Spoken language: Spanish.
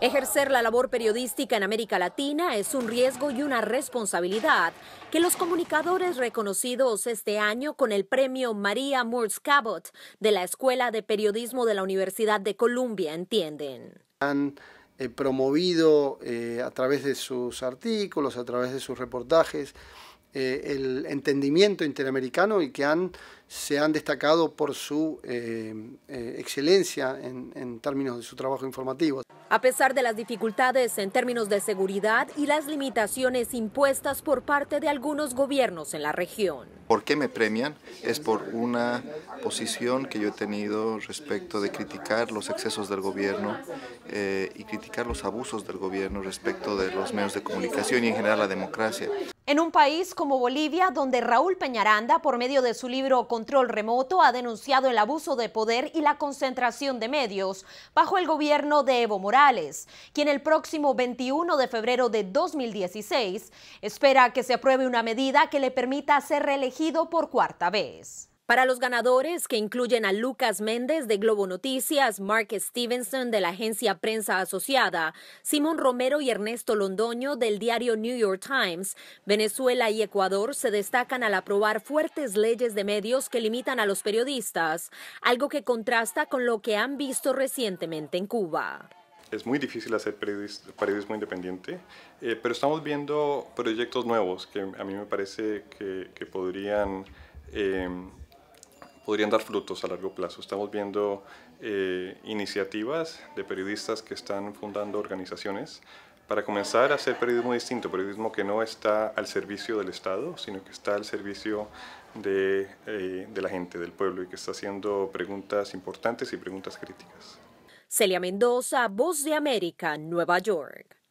Ejercer la labor periodística en América Latina es un riesgo y una responsabilidad que los comunicadores reconocidos este año con el premio María Moores Cabot de la Escuela de Periodismo de la Universidad de Columbia entienden. Han eh, promovido eh, a través de sus artículos, a través de sus reportajes, eh, el entendimiento interamericano y que se han destacado por su excelencia en términos de su trabajo informativo. A pesar de las dificultades en términos de seguridad y las limitaciones impuestas por parte de algunos gobiernos en la región. ¿Por qué me premian? Es por una posición que yo he tenido respecto de criticar los excesos del gobierno eh, y criticar los abusos del gobierno respecto de los medios de comunicación y en general la democracia. En un país como Bolivia, donde Raúl Peñaranda, por medio de su libro Control Remoto, ha denunciado el abuso de poder y la concentración de medios, bajo el gobierno de Evo Morales, quien el próximo 21 de febrero de 2016 espera que se apruebe una medida que le permita ser reelegido por cuarta vez. Para los ganadores, que incluyen a Lucas Méndez de Globo Noticias, Mark Stevenson de la agencia Prensa Asociada, Simón Romero y Ernesto Londoño del diario New York Times, Venezuela y Ecuador se destacan al aprobar fuertes leyes de medios que limitan a los periodistas, algo que contrasta con lo que han visto recientemente en Cuba es muy difícil hacer periodismo, independiente, eh, pero estamos viendo proyectos nuevos que a mí me parece que, podrían, em, podrían dar frutos a largo plazo. Estamos viendo eh, iniciativas de periodistas que están fundando organizaciones para comenzar a hacer periodismo distinto, periodismo que no está al servicio del Estado, sino que está al servicio de eh, la gente, del pueblo, y que está haciendo preguntas importantes y preguntas críticas. Celia Mendoza, Voz de América, Nueva York.